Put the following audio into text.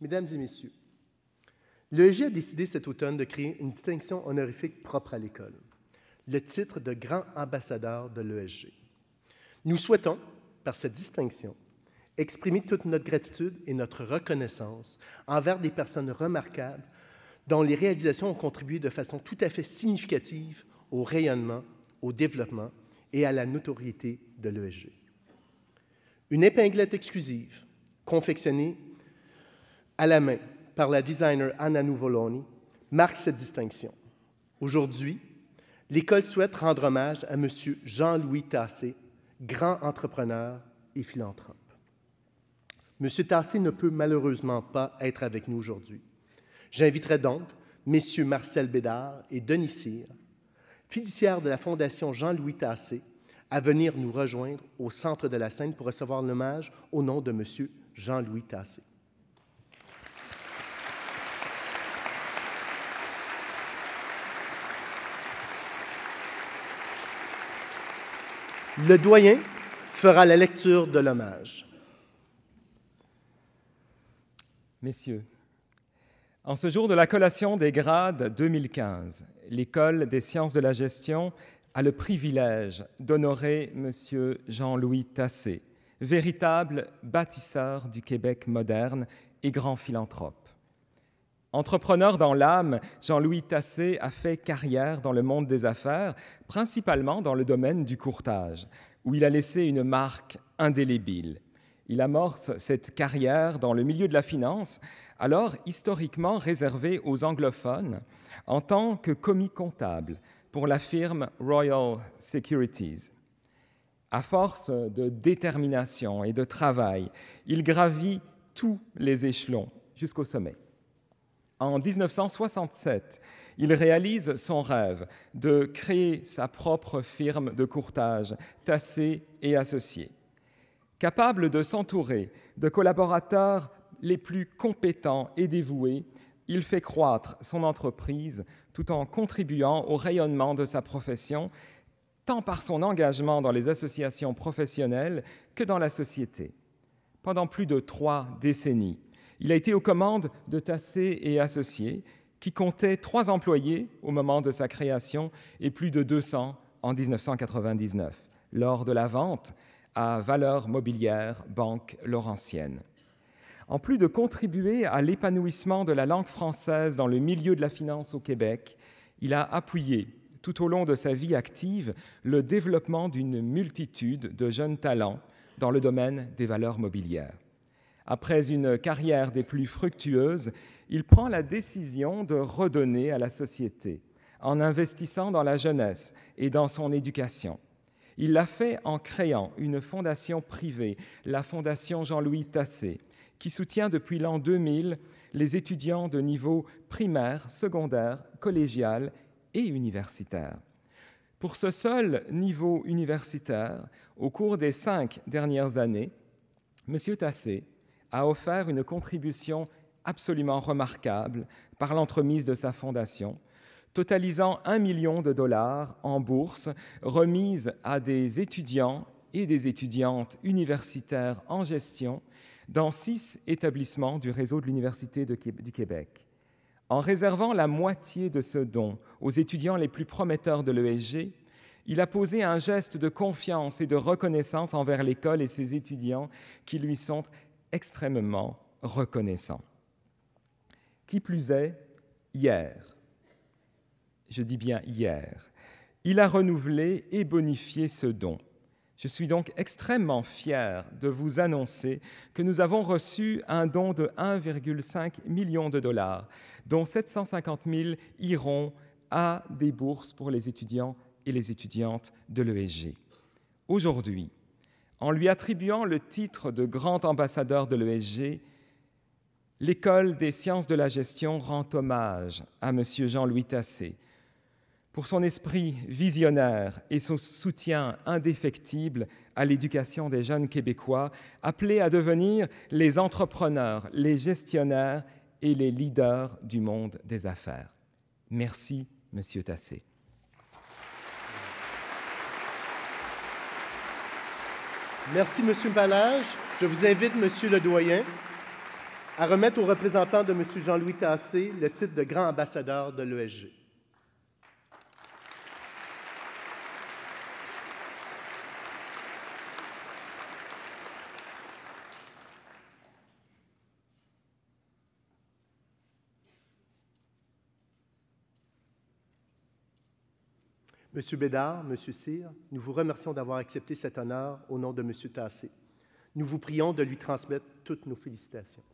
Mesdames et messieurs, l'ESG a décidé cet automne de créer une distinction honorifique propre à l'école, le titre de grand ambassadeur de l'ESG. Nous souhaitons, par cette distinction, exprimer toute notre gratitude et notre reconnaissance envers des personnes remarquables dont les réalisations ont contribué de façon tout à fait significative au rayonnement, au développement et à la notoriété de l'ESG. Une épinglette exclusive, confectionnée à la main par la designer Anna Nuvoloni marque cette distinction. Aujourd'hui, l'école souhaite rendre hommage à M. Jean-Louis Tassé, grand entrepreneur et philanthrope. M. Tassé ne peut malheureusement pas être avec nous aujourd'hui. J'inviterai donc Messieurs Marcel Bédard et Denis Cyr, fiduciaires de la Fondation Jean-Louis Tassé, à venir nous rejoindre au centre de la scène pour recevoir l'hommage au nom de M. Jean-Louis Tassé. Le doyen fera la lecture de l'hommage. Messieurs, en ce jour de la collation des grades 2015, l'École des sciences de la gestion a le privilège d'honorer M. Jean-Louis Tassé, véritable bâtisseur du Québec moderne et grand philanthrope. Entrepreneur dans l'âme, Jean-Louis Tassé a fait carrière dans le monde des affaires, principalement dans le domaine du courtage, où il a laissé une marque indélébile. Il amorce cette carrière dans le milieu de la finance, alors historiquement réservé aux anglophones, en tant que commis comptable pour la firme Royal Securities. À force de détermination et de travail, il gravit tous les échelons jusqu'au sommet. En 1967, il réalise son rêve de créer sa propre firme de courtage, Tassé et Associés. Capable de s'entourer de collaborateurs les plus compétents et dévoués, il fait croître son entreprise tout en contribuant au rayonnement de sa profession, tant par son engagement dans les associations professionnelles que dans la société. Pendant plus de trois décennies, il a été aux commandes de Tassé et Associés, qui comptait trois employés au moment de sa création et plus de 200 en 1999, lors de la vente à Valeurs mobilières Banque Laurentienne. En plus de contribuer à l'épanouissement de la langue française dans le milieu de la finance au Québec, il a appuyé tout au long de sa vie active le développement d'une multitude de jeunes talents dans le domaine des valeurs mobilières. Après une carrière des plus fructueuses, il prend la décision de redonner à la société en investissant dans la jeunesse et dans son éducation. Il l'a fait en créant une fondation privée, la Fondation Jean-Louis Tassé, qui soutient depuis l'an 2000 les étudiants de niveau primaire, secondaire, collégial et universitaire. Pour ce seul niveau universitaire, au cours des cinq dernières années, M. Tassé a offert une contribution absolument remarquable par l'entremise de sa fondation, totalisant un million de dollars en bourse remise à des étudiants et des étudiantes universitaires en gestion dans six établissements du réseau de l'Université du Québec. En réservant la moitié de ce don aux étudiants les plus prometteurs de l'ESG, il a posé un geste de confiance et de reconnaissance envers l'école et ses étudiants qui lui sont extrêmement reconnaissant. Qui plus est, hier, je dis bien hier, il a renouvelé et bonifié ce don. Je suis donc extrêmement fier de vous annoncer que nous avons reçu un don de 1,5 million de dollars, dont 750 000 iront à des bourses pour les étudiants et les étudiantes de l'ESG. Aujourd'hui, en lui attribuant le titre de grand ambassadeur de l'ESG, l'école des sciences de la gestion rend hommage à M. Jean-Louis Tassé pour son esprit visionnaire et son soutien indéfectible à l'éducation des jeunes Québécois, appelés à devenir les entrepreneurs, les gestionnaires et les leaders du monde des affaires. Merci, Monsieur Tassé. Merci, M. Balage. Je vous invite, M. le doyen, à remettre au représentant de M. Jean-Louis Tassé le titre de grand ambassadeur de l'ESG. Monsieur Bédard, Monsieur Sire, nous vous remercions d'avoir accepté cet honneur au nom de Monsieur Tassé. Nous vous prions de lui transmettre toutes nos félicitations.